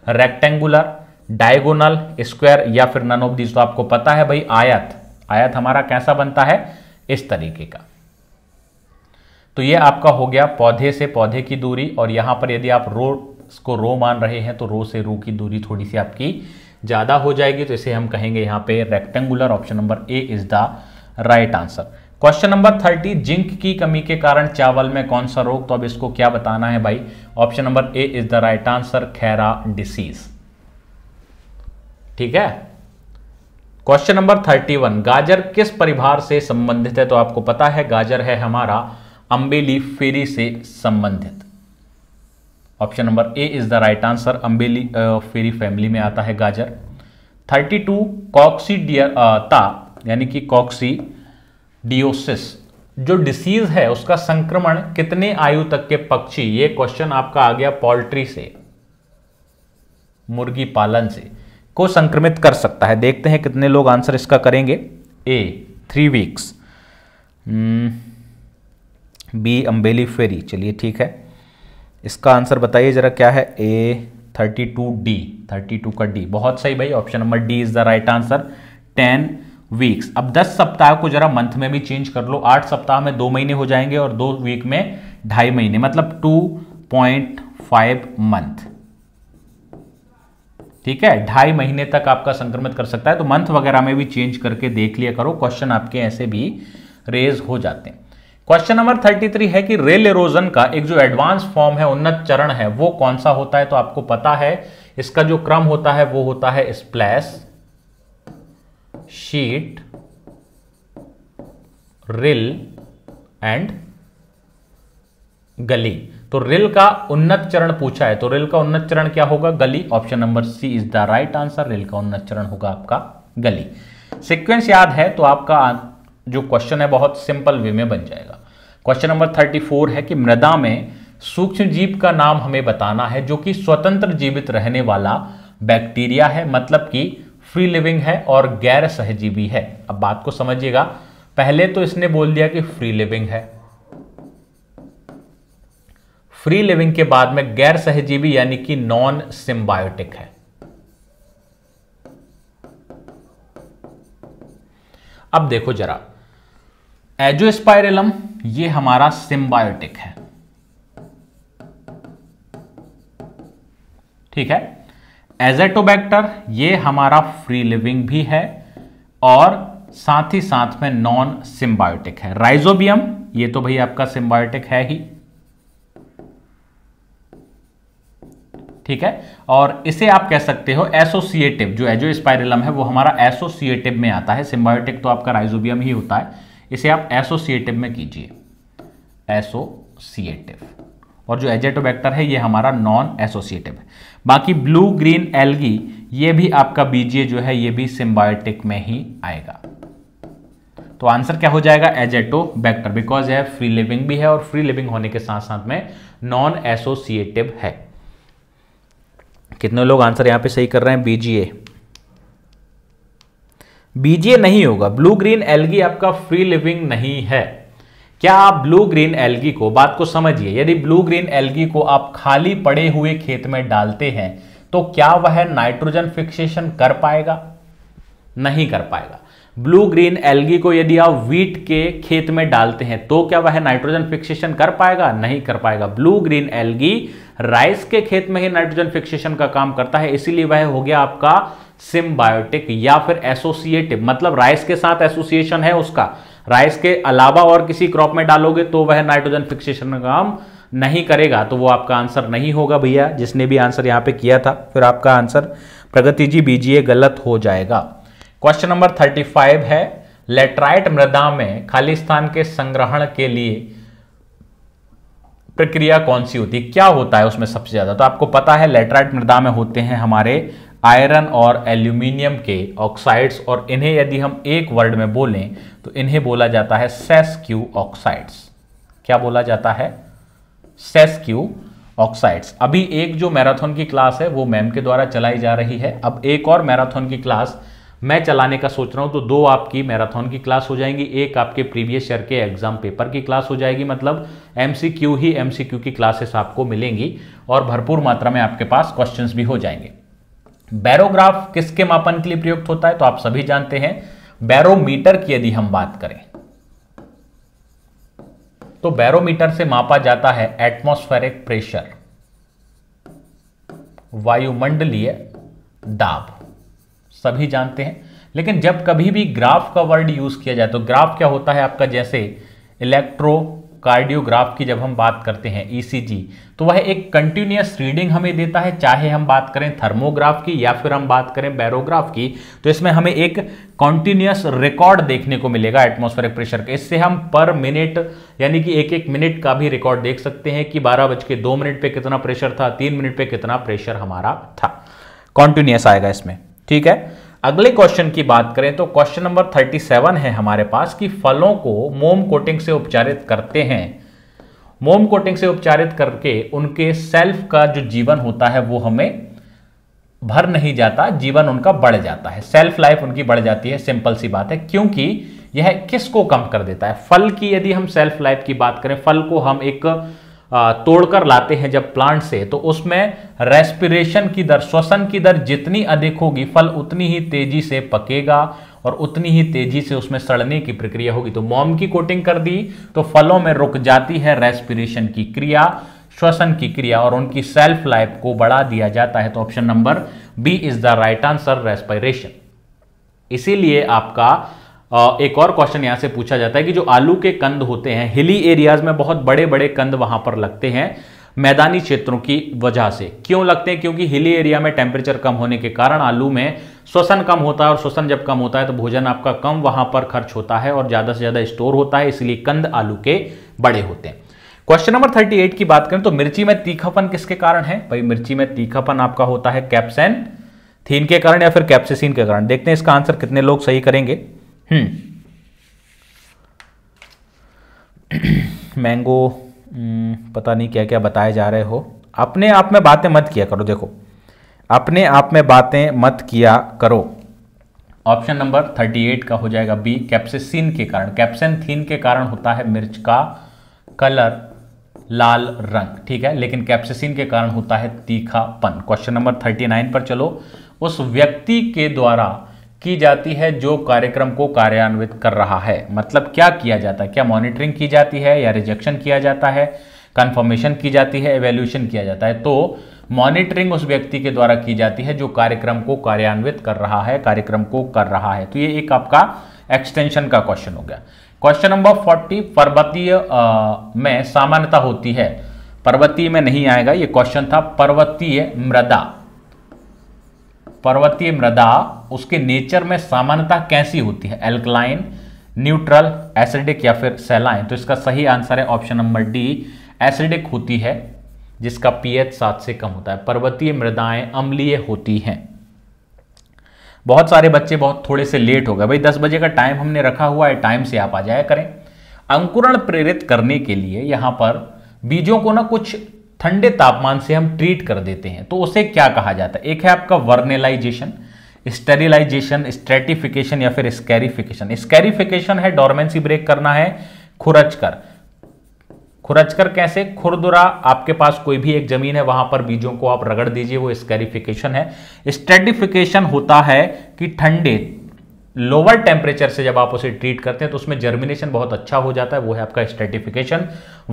रेक्टेंगुलर डायगोनल स्क्वायर या फिर नन ऑफ दीज तो आपको पता है भाई आयत आयत हमारा कैसा बनता है इस तरीके का तो ये आपका हो गया पौधे से पौधे की दूरी और यहाँ पर यदि आप रो को रो मान रहे हैं तो रो से रो की दूरी थोड़ी सी आपकी ज़्यादा हो जाएगी तो इसे हम कहेंगे यहाँ पे rectangular option number A is the right answer question number thirty zinc की कमी के कारण चावल में कौन सा रोग तो अब इसको क्या बताना है भाई option number A is the right answer khaira disease ठीक है क्वेश्चन नंबर थर्टी वन गाजर किस परिवार से संबंधित है तो आपको पता है गाजर है हमारा अम्बेली फेरी से संबंधित option number A is the right answer umbelliferae family में आता है गाजर 32 टू कॉक्सीडियता यानी कि कॉक्सी डिओसिस जो डिसीज है उसका संक्रमण कितने आयु तक के पक्षी ये क्वेश्चन आपका आ गया पोल्ट्री से मुर्गी पालन से को संक्रमित कर सकता है देखते हैं कितने लोग आंसर इसका करेंगे A three weeks hmm. B umbelliferae चलिए ठीक है इसका आंसर बताइए ज़रा क्या है A thirty two D thirty two का डी बहुत सही भाई option number D is the right answer ten weeks अब दस सप्ताह को जरा मंथ में भी चेंज कर लो आठ सप्ताह में दो महीने हो जाएंगे और दो वीक में ढाई महीने मतलब टू पॉइंट फाइव मंथ ठीक है ढाई महीने तक आपका संक्रमित कर सकता है तो मंथ वगैरह में भी चेंज करके देख लिया करो क्वेश्चन आपके ऐसे भी रेज हो जाते हैं क्वेश्चन नंबर 33 है कि रेल एरोजन का एक जो एडवांस फॉर्म है उन्नत चरण है वो कौन सा होता है तो आपको पता है इसका जो क्रम होता है वो होता है स्प्लैश शीट रिल एंड गली तो रिल का उन्नत चरण पूछा है तो रिल का उन्नत चरण क्या होगा गली option number C is the right answer रिल का उन्नत चरण होगा आपका गली सीक्वेंस याद है तो आपका जो क्वेश्चन है बहुत सिंपल वे में बन जाएगा क्वेश्चन नंबर थर्टी फोर है कि मृदा में सूक्ष्म जीव का नाम हमें बताना है जो कि स्वतंत्र जीवित रहने वाला बैक्टीरिया है मतलब कि फ्री लिविंग है और गैर सहजीवी है अब बात को समझिएगा पहले तो इसने बोल दिया कि फ्री लिविंग है फ्री लिविंग के बाद में गैर सहजीवी यानी कि नॉन सिम्बायोटिक है अब देखो जरा एजोस्पायरेलम ये हमारा सिम्बायोटिक है ठीक है एजेटोबैक्टर ये हमारा फ्री लिविंग भी है और साथ ही साथ में नॉन सिम्बायोटिक है राइजोबियम ये तो भाई आपका सिम्बायोटिक है ही ठीक है और इसे आप कह सकते हो एसोसिएटिव जो एजो स्पायरलम है वो हमारा एसोसिएटिव में आता है सिम्बायोटिक तो आपका राइजोबियम ही होता है इसे आप एसोसिएटिव में कीजिए एसोसिएटिव और जो एजेटोबैक्टर है ये हमारा नॉन एसोसिएटिव है बाकी ब्लू ग्रीन एल्गी ये भी आपका बीजीए जो है ये भी सिम्बायोटिक में ही आएगा तो आंसर क्या हो जाएगा एजेटो बैक्टर बिकॉज यह फ्री लिविंग भी है और फ्री लिविंग होने के साथ साथ में नॉन एसोसिएटिव है कितने लोग आंसर यहां पे सही कर रहे हैं बीजीए बीजे नहीं होगा ब्लू ग्रीन एलगी आपका फ्री लिविंग नहीं है क्या आप ब्लू ग्रीन एलगी को बात को समझिए यदि ब्लू ग्रीन एलगी को आप खाली पड़े हुए खेत में डालते हैं तो क्या वह नाइट्रोजन फिक्सेशन कर पाएगा नहीं कर पाएगा ब्लू ग्रीन एल्गी को यदि आप वीट के खेत में डालते हैं तो क्या वह नाइट्रोजन फिक्सेशन कर पाएगा नहीं कर पाएगा ब्लू ग्रीन एल्गी राइस के खेत में ही नाइट्रोजन फिक्सेशन का काम करता है इसीलिए वह हो गया आपका सिम्बायोटिक या फिर एसोसिएटिव मतलब राइस के साथ एसोसिएशन है उसका राइस के अलावा और किसी क्रॉप में डालोगे तो वह नाइट्रोजन फिक्सेशन का काम नहीं करेगा तो वो आपका आंसर नहीं होगा भैया जिसने भी आंसर यहाँ पे किया था फिर आपका आंसर प्रगति जी बीजीए गलत हो जाएगा क्वेश्चन नंबर थर्टी फाइव है लेटराइट मृदा में खाली स्थान के संग्रहण के लिए प्रक्रिया कौन सी होती है क्या होता है उसमें सबसे ज़्यादा तो आपको पता है लेटराइट मृदा में होते हैं हमारे आयरन और एल्यूमिनियम के ऑक्साइड्स और इन्हें यदि हम एक वर्ड में बोलें तो इन्हें बोला जाता है सेस्क्यू ऑक्साइड्स क्या बोला जाता है सेस्क्यू ऑक्साइड्स अभी एक जो मैराथन की क्लास है वो मैम के द्वारा चलाई जा रही है अब एक और मैराथन की क्लास मैं चलाने का सोच रहा हूँ तो दो आपकी मैराथन की क्लास हो जाएंगी एक आपके प्रीवियस ईयर के एग्जाम पेपर की क्लास हो जाएगी मतलब एमसीक्यू ही एमसीक्यू की क्लासेस आपको मिलेंगी और भरपूर मात्रा में आपके पास क्वेश्चंस भी हो जाएंगे बैरोग्राफ किसके मापन के लिए प्रयुक्त होता है तो आप सभी जानते हैं बैरोमीटर की यदि हम बात करें तो बैरोमीटर से मापा जाता है एटमॉस्फेरिक प्रेशर वायुमंडलीय दाब सभी जानते हैं लेकिन जब कभी भी ग्राफ का वर्ड यूज़ किया जाए तो ग्राफ क्या होता है आपका जैसे इलेक्ट्रो कार्डियोग्राफ की जब हम बात करते हैं ईसीजी e तो वह एक कंटिन्यूस रीडिंग हमें देता है चाहे हम बात करें थर्मोग्राफ की या फिर हम बात करें बैरोग्राफ की तो इसमें हमें एक कॉन्टिन्यूस रिकॉर्ड देखने को मिलेगा एटमॉस्फेरिक प्रेशर का इससे हम पर मिनट यानी कि एक एक मिनट का भी रिकॉर्ड देख सकते हैं कि बारह बज के दो मिनट पर कितना प्रेशर था तीन मिनट पर कितना प्रेशर हमारा था कॉन्टिन्यूस आएगा इसमें ठीक है अगले क्वेश्चन की बात करें तो क्वेश्चन नंबर 37 है हमारे पास कि फलों को मोम कोटिंग से उपचारित करते हैं मोम कोटिंग से उपचारित करके उनके सेल्फ का जो जीवन होता है वो हमें भर नहीं जाता जीवन उनका बढ़ जाता है सेल्फ लाइफ उनकी बढ़ जाती है सिंपल सी बात है क्योंकि यह किसको कम कर देता है फल की यदि हम सेल्फ लाइफ की बात करें फल को हम एक तोड़कर लाते हैं जब प्लांट से तो उसमें रेस्पिरेशन की दर श्वसन की दर जितनी अधिक होगी फल उतनी ही तेजी से पकेगा और उतनी ही तेजी से उसमें सड़ने की प्रक्रिया होगी तो मोम की कोटिंग कर दी तो फलों में रुक जाती है रेस्पिरेशन की क्रिया श्वसन की क्रिया और उनकी सेल्फ लाइफ को बढ़ा दिया जाता है तो option number B is the right answer respiration इसीलिए आपका एक और क्वेश्चन यहाँ से पूछा जाता है कि जो आलू के कंद होते हैं हिली एरियाज में बहुत बड़े बड़े कंद वहाँ पर लगते हैं मैदानी क्षेत्रों की वजह से क्यों लगते हैं क्योंकि हिली एरिया में टेम्परेचर कम होने के कारण आलू में श्वसन कम होता है और श्वसन जब कम होता है तो भोजन आपका कम वहाँ पर खर्च होता है और ज़्यादा से ज़्यादा स्टोर होता है इसलिए कंद आलू के बड़े होते हैं क्वेश्चन नंबर 38 की बात करें तो मिर्ची में तीखापन किसके कारण है भाई मिर्ची में तीखापन आपका होता है कैप्सैन थीन के कारण या फिर कैप्सिसिन के कारण देखते हैं इसका आंसर कितने लोग सही करेंगे हम्म। मैंगो हम्म, पता नहीं क्या क्या बताए जा रहे हो अपने आप में बातें मत किया करो देखो अपने आप में बातें मत किया करो ऑप्शन नंबर 38 का हो जाएगा बी कैप्सिसिन के कारण कैप्सिन थीन के कारण होता है मिर्च का कलर लाल रंग ठीक है लेकिन कैप्सिसिन के कारण होता है तीखापन क्वेश्चन नंबर 39 पर चलो उस व्यक्ति के द्वारा की जाती है जो कार्यक्रम को कार्यान्वित कर रहा है मतलब क्या किया जाता है क्या मॉनिटरिंग की जाती है या रिजेक्शन किया जाता है कन्फर्मेशन की जाती है एवेल्यूशन किया जाता है तो मॉनिटरिंग उस व्यक्ति के द्वारा की जाती है जो कार्यक्रम को कार्यान्वित कर रहा है कार्यक्रम को कर रहा है तो ये एक आपका एक्सटेंशन का क्वेश्चन हो गया क्वेश्चन नंबर फोर्टी पर्वतीय में सामान्यता होती है पर्वतीय में नहीं आएगा ये क्वेश्चन था पर्वतीय मृदा पर्वतीय मृदा उसके नेचर में सामान्यता कैसी होती है एल्कलाइन न्यूट्रल एसिडिक या फिर सेलाइन तो इसका सही आंसर है ऑप्शन नंबर डी एसिडिक होती है जिसका पीएच सात से कम होता है पर्वतीय मृदाएं अम्लीय होती हैं बहुत सारे बच्चे बहुत थोड़े से लेट हो गए भाई दस बजे का टाइम हमने रखा हुआ है टाइम से आप आ जाया करें अंकुरण प्रेरित करने के लिए यहां पर बीजों को ना कुछ ठंडे तापमान से हम ट्रीट कर देते हैं तो उसे क्या कहा जाता है एक है आपका वर्नेलाइजेशन स्टेरिलाइजेशन स्ट्रेटिफिकेशन या फिर स्कैरिफिकेशन स्कैरिफिकेशन है डॉर्मेंसी ब्रेक करना है खुरचकर खुरचकर कैसे खुरदुरा आपके पास कोई भी एक जमीन है वहां पर बीजों को आप रगड़ दीजिए वो स्कैरिफिकेशन है स्ट्रेटिफिकेशन होता है कि ठंडे लोअर टेम्परेचर से जब आप उसे ट्रीट करते हैं तो उसमें जर्मिनेशन बहुत अच्छा हो जाता है वो है आपका स्ट्रेटिफिकेशन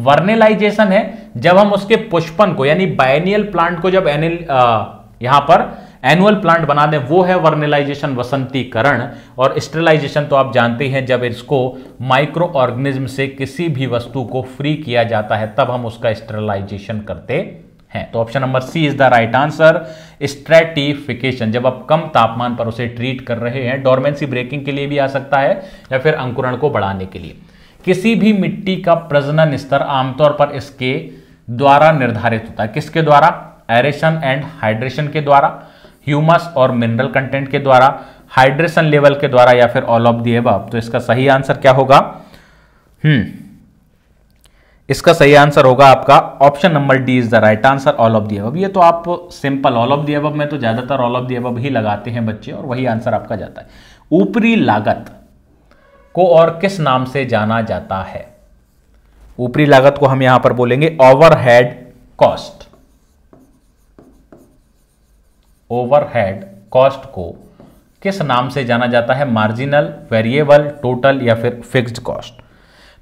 वर्नेलाइजेशन है जब हम उसके पुष्पन को यानी बायनियल प्लांट को जब एनिल यहां पर एनुअल प्लांट बना दें वो है वर्नेलाइजेशन वसंतीकरण और स्टेलाइजेशन तो आप जानते हैं जब इसको माइक्रो ऑर्गेनिज्म से किसी भी वस्तु को फ्री किया जाता है तब हम उसका स्टेलाइजेशन करते हैं तो option number C is the right answer stratification जब आप कम तापमान पर उसे ट्रीट कर रहे हैं डोरमेंसी ब्रेकिंग के लिए भी आ सकता है या फिर अंकुरण को बढ़ाने के लिए किसी भी मिट्टी का प्रजनन स्तर आमतौर पर इसके द्वारा निर्धारित होता है किसके द्वारा एरेशन एंड हाइड्रेशन के द्वारा ह्यूमस और मिनरल कंटेंट के द्वारा हाइड्रेशन लेवल के द्वारा या फिर ऑल ऑफ दी एब तो इसका सही आंसर क्या होगा हम्म इसका सही आंसर होगा आपका option number D is the right answer all of the अब ये तो आप सिंपल ऑल ऑफ दी अब में तो ज़्यादातर ऑल ऑफ दी अब ही लगाते हैं बच्चे और वही आंसर आपका जाता है ऊपरी लागत को और किस नाम से जाना जाता है ऊपरी लागत को हम यहां पर बोलेंगे ओवरहेड कॉस्ट ओवरहेड कॉस्ट को किस नाम से जाना जाता है मार्जिनल वेरिएबल टोटल या फिर फिक्स्ड कॉस्ट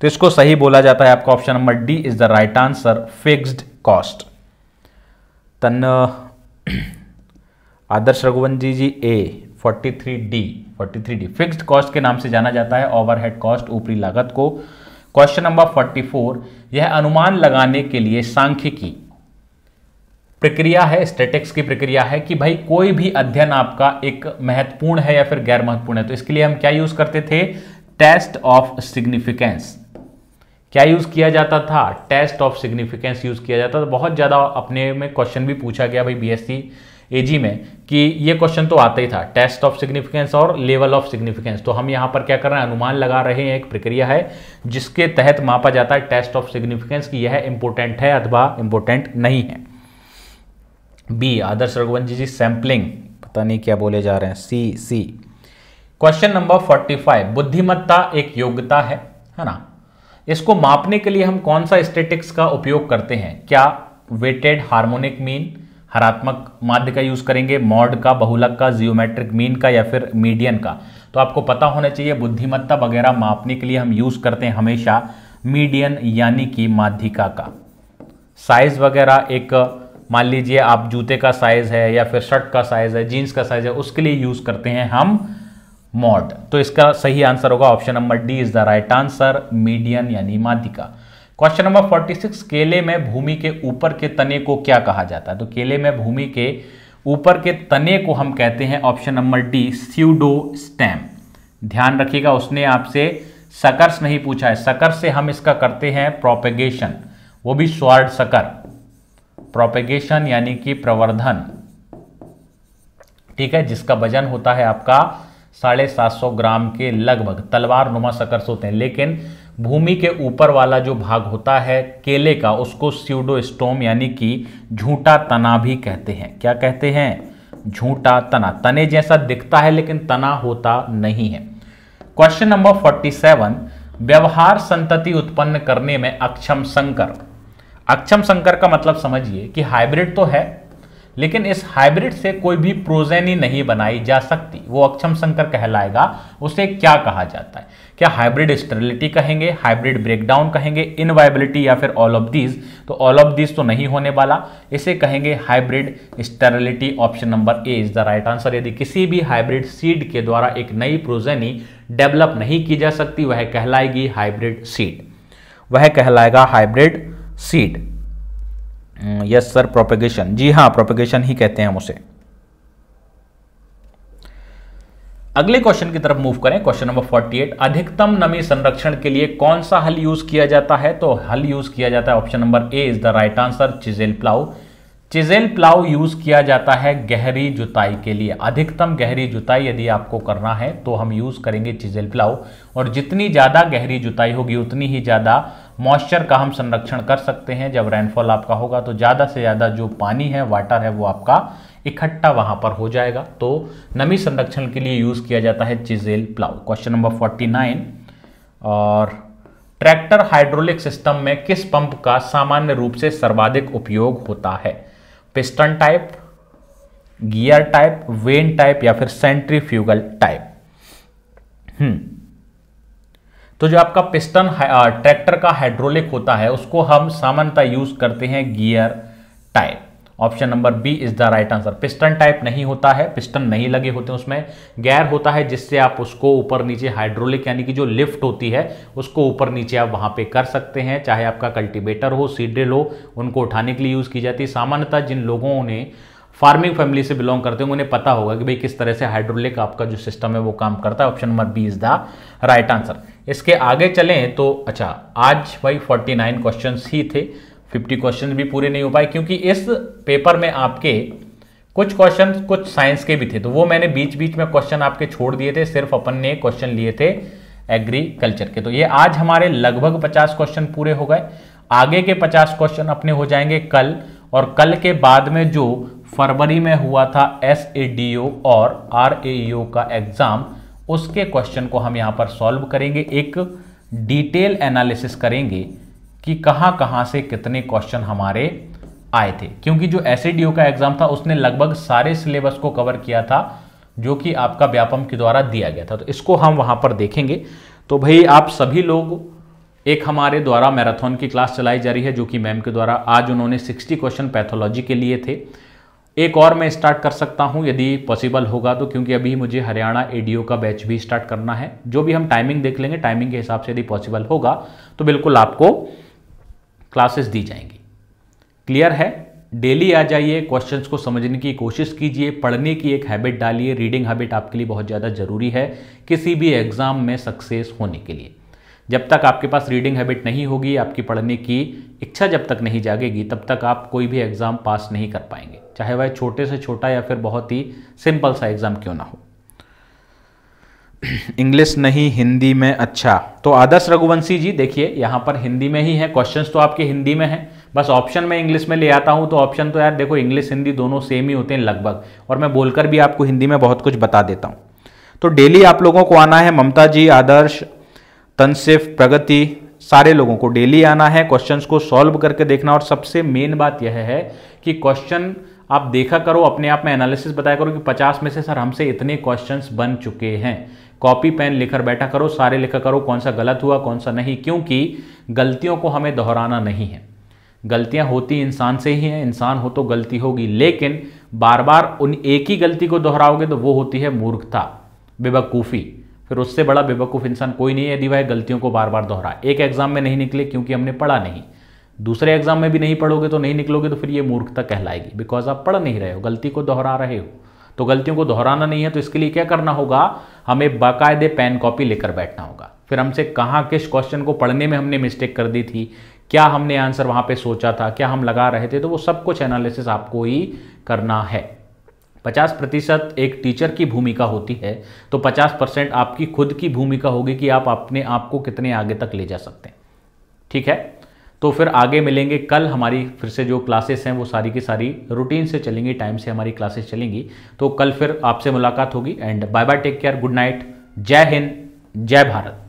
तो इसको सही बोला जाता है आपका option number D is the right answer fixed cost तन Adarsh Raghuvansh ji ji A 43D D fixed cost के नाम से जाना जाता है ओवरहेड कॉस्ट ऊपरी लागत को क्वेश्चन नंबर 44 यह अनुमान लगाने के लिए सांख्यिकी प्रक्रिया है स्टेटिक्स की प्रक्रिया है कि भाई कोई भी अध्ययन आपका एक महत्वपूर्ण है या फिर गैर महत्वपूर्ण है तो इसके लिए हम क्या यूज करते थे टेस्ट ऑफ सिग्निफिकेंस क्या यूज़ किया जाता था टेस्ट ऑफ सिग्निफिकेंस यूज़ किया जाता था तो बहुत ज़्यादा अपने में क्वेश्चन भी पूछा गया भाई बीएससी एजी में कि ये क्वेश्चन तो आता ही था टेस्ट ऑफ सिग्निफिकेंस और लेवल ऑफ सिग्निफिकेंस तो हम यहाँ पर क्या कर रहे हैं अनुमान लगा रहे हैं एक प्रक्रिया है जिसके तहत मापा जाता है टेस्ट ऑफ सिग्निफिकेंस कि यह इंपॉर्टेंट है अथवा इंपॉर्टेंट नहीं है बी आदर्श रघुवंशी जी सैम्पलिंग पता नहीं क्या बोले जा रहे हैं C C question number forty बुद्धिमत्ता एक योग्यता है है ना इसको मापने के लिए हम कौन सा स्टेटिक्स का उपयोग करते हैं क्या वेटेड हार्मोनिक मीन हरात्मक माध्य का यूज़ करेंगे मॉड का बहुलक का जियोमेट्रिक मीन का या फिर मीडियन का तो आपको पता होना चाहिए बुद्धिमत्ता वगैरह मापने के लिए हम यूज़ करते हैं हमेशा मीडियन यानी कि माध्यिका का साइज़ वगैरह एक मान लीजिए आप जूते का साइज़ है या फिर शर्ट का साइज़ है जीन्स का साइज़ है उसके लिए यूज़ करते हैं हम मॉड तो इसका सही आंसर होगा option number D is the right answer median यानी माधिका क्वेश्चन नंबर 46 केले में भूमि के ऊपर के तने को क्या कहा जाता है तो केले में भूमि के ऊपर के तने को हम कहते हैं option number D pseudostem ध्यान रखिएगा उसने आपसे सकर्स नहीं पूछा है सकर से हम इसका करते हैं प्रोपेगेशन वो भी स्वर्ड सकर प्रोपेगेशन यानी कि प्रवर्धन ठीक है जिसका वजन होता है आपका साढ़े सात सौ ग्राम के लगभग तलवार नुमा सकर्स होते हैं लेकिन भूमि के ऊपर वाला जो भाग होता है केले का उसको स्यूडोस्टोम यानी कि झूठा तना भी कहते हैं क्या कहते हैं झूठा तना तने जैसा दिखता है लेकिन तना होता नहीं है क्वेश्चन नंबर 47 व्यवहार संतति उत्पन्न करने में अक्षम संकर अक्षम संकर का मतलब समझिए कि हाइब्रिड तो है लेकिन इस हाइब्रिड से कोई भी प्रोजेनी नहीं बनाई जा सकती वो अक्षम संकर कहलाएगा उसे क्या कहा जाता है क्या हाइब्रिड स्टेरिलिटी कहेंगे हाइब्रिड ब्रेकडाउन कहेंगे इनवाइबिलिटी या फिर ऑल ऑफ दीज तो ऑल ऑफ दीज तो नहीं होने वाला इसे कहेंगे hybrid sterility option number A is the right answer यदि किसी भी हाइब्रिड सीड के द्वारा एक नई प्रोजेनी डेवलप नहीं की जा सकती वह कहलाएगी हाइब्रिड सीड वह कहलाएगा hybrid seed yes sir propagation जी हाँ प्रोपेगेशन ही कहते हैं हम उसे अगले क्वेश्चन की तरफ मूव करें क्वेश्चन नंबर 48 अधिकतम नमी संरक्षण के लिए कौन सा हल यूज किया जाता है तो हल यूज किया जाता है option number A is the right answer chisel plough chisel plough use किया जाता है गहरी जुताई के लिए अधिकतम गहरी जुताई यदि आपको करना है तो हम यूज करेंगे चिजेल प्लाउ और जितनी ज्यादा गहरी जुताई होगी उतनी ही ज्यादा मॉइस्चर का हम संरक्षण कर सकते हैं जब रेनफॉल आपका होगा तो ज़्यादा से ज़्यादा जो पानी है वाटर है वो आपका इकट्ठा वहाँ पर हो जाएगा तो नमी संरक्षण के लिए यूज़ किया जाता है chisel plough question number forty nine और ट्रैक्टर हाइड्रोलिक सिस्टम में किस पंप का सामान्य रूप से सर्वाधिक उपयोग होता है piston type gear type vane type या फिर सेंट्रीफ्यूगल टाइप हम्म तो जो आपका पिस्टन ट्रैक्टर का हाइड्रोलिक होता है उसको हम सामान्यतः यूज करते हैं gear type option number B is the right answer piston type नहीं होता है पिस्टन नहीं लगे होते हैं उसमें गैर होता है जिससे आप उसको ऊपर नीचे हाइड्रोलिक यानी कि जो लिफ्ट होती है उसको ऊपर नीचे आप वहां पे कर सकते हैं चाहे आपका कल्टीवेटर हो सीड्रिल हो उनको उठाने के लिए यूज़ की जाती है सामान्यतः जिन लोगों ने फार्मिंग फैमिली से बिलोंग करते होंगे उन्हें पता होगा कि भाई किस तरह से हाइड्रोलिक आपका जो सिस्टम है वो काम करता है option number B is the right answer इसके आगे चलें तो अच्छा आज भाई 49 क्वेश्चन ही थे 50 क्वेश्चन भी पूरे नहीं हो पाए क्योंकि इस पेपर में आपके कुछ क्वेश्चन कुछ साइंस के भी थे तो वो मैंने बीच बीच में क्वेश्चन आपके छोड़ दिए थे सिर्फ अपन ने क्वेश्चन लिए थे एग्रीकल्चर के तो ये आज हमारे लगभग पचास क्वेश्चन पूरे हो गए आगे के पचास क्वेश्चन अपने हो जाएंगे कल और कल के बाद में जो फरवरी में हुआ था एस ए डी ओ और आर ए ओ का एग्ज़ाम उसके क्वेश्चन को हम यहाँ पर सॉल्व करेंगे एक डिटेल एनालिसिस करेंगे कि कहाँ कहाँ से कितने क्वेश्चन हमारे आए थे क्योंकि जो एस का एग्ज़ाम था उसने लगभग सारे सिलेबस को कवर किया था जो कि आपका व्यापम के द्वारा दिया गया था तो इसको हम वहाँ पर देखेंगे तो भाई आप सभी लोग एक हमारे द्वारा मैराथन की क्लास चलाई जा रही है जो कि मैम के द्वारा आज उन्होंने 60 क्वेश्चन पैथोलॉजी के लिए थे एक और मैं स्टार्ट कर सकता हूं यदि पॉसिबल होगा तो क्योंकि अभी मुझे हरियाणा एडीओ का बैच भी स्टार्ट करना है जो भी हम टाइमिंग देख लेंगे टाइमिंग के हिसाब से यदि पॉसिबल होगा तो बिल्कुल आपको क्लासेस दी जाएंगी क्लियर है डेली आ जाइए क्वेश्चंस को समझने की कोशिश कीजिए पढ़ने की एक हैबिट डालिए रीडिंग हैबिट आपके लिए बहुत ज़्यादा ज़रूरी है किसी भी एग्ज़ाम में सक्सेस होने के लिए जब तक आपके पास रीडिंग हैबिट नहीं होगी आपकी पढ़ने की इच्छा जब तक नहीं जागेगी तब तक आप कोई भी एग्ज़ाम पास नहीं कर पाएंगे चाहे वह छोटे से छोटा या फिर बहुत ही सिंपल सा एग्ज़ाम क्यों ना हो इंग्लिश नहीं हिंदी में अच्छा तो आदर्श रघुवंशी जी देखिए यहाँ पर हिंदी में ही है क्वेश्चंस तो आपके हिंदी में हैं बस ऑप्शन में इंग्लिश में ले आता हूँ तो ऑप्शन तो यार देखो इंग्लिश हिंदी दोनों सेम ही होते हैं लगभग और मैं बोलकर भी आपको हिंदी में बहुत कुछ बता देता हूँ तो डेली आप लोगों को आना है ममता जी आदर्श तनसेफ प्रगति सारे लोगों को डेली आना है क्वेश्चंस को सॉल्व करके देखना और सबसे मेन बात यह है कि क्वेश्चन आप देखा करो अपने आप में एनालिसिस बताया करो कि 50 में से सर हमसे इतने क्वेश्चंस बन चुके हैं कॉपी पेन लेकर बैठा करो सारे लिखा करो कौन सा गलत हुआ कौन सा नहीं क्योंकि गलतियों को हमें दोहराना नहीं है गलतियां होती इंसान से ही हैं इंसान हो तो गलती होगी लेकिन बार बार उन एक ही गलती को दोहराओगे तो वो होती है मूर्खता बेवकूफ़ी फिर उससे बड़ा बेवकूफ़ इंसान कोई नहीं है यदि वह गलतियों को बार बार दोहरा एक एग्ज़ाम में नहीं निकले क्योंकि हमने पढ़ा नहीं दूसरे एग्ज़ाम में भी नहीं पढ़ोगे तो नहीं निकलोगे तो फिर ये मूर्खता कहलाएगी बिकॉज आप पढ़ नहीं रहे हो गलती को दोहरा रहे हो तो गलतियों को दोहराना नहीं है तो इसके लिए क्या करना होगा हमें बाकायदे पेन कॉपी लेकर बैठना होगा फिर हमसे कहाँ किस क्वेश्चन को पढ़ने में हमने मिस्टेक कर दी थी क्या हमने आंसर वहाँ पे सोचा था क्या हम लगा रहे थे तो वो सब कुछ एनालिसिस आपको ही करना है पचास प्रतिशत एक टीचर की भूमिका होती है तो पचास परसेंट आपकी खुद की भूमिका होगी कि आप अपने आप को कितने आगे तक ले जा सकते हैं ठीक है तो फिर आगे मिलेंगे कल हमारी फिर से जो क्लासेस हैं वो सारी की सारी रूटीन से चलेंगी टाइम से हमारी क्लासेस चलेंगी तो कल फिर आपसे मुलाकात होगी and bye bye take care good night जय हिंद जय भारत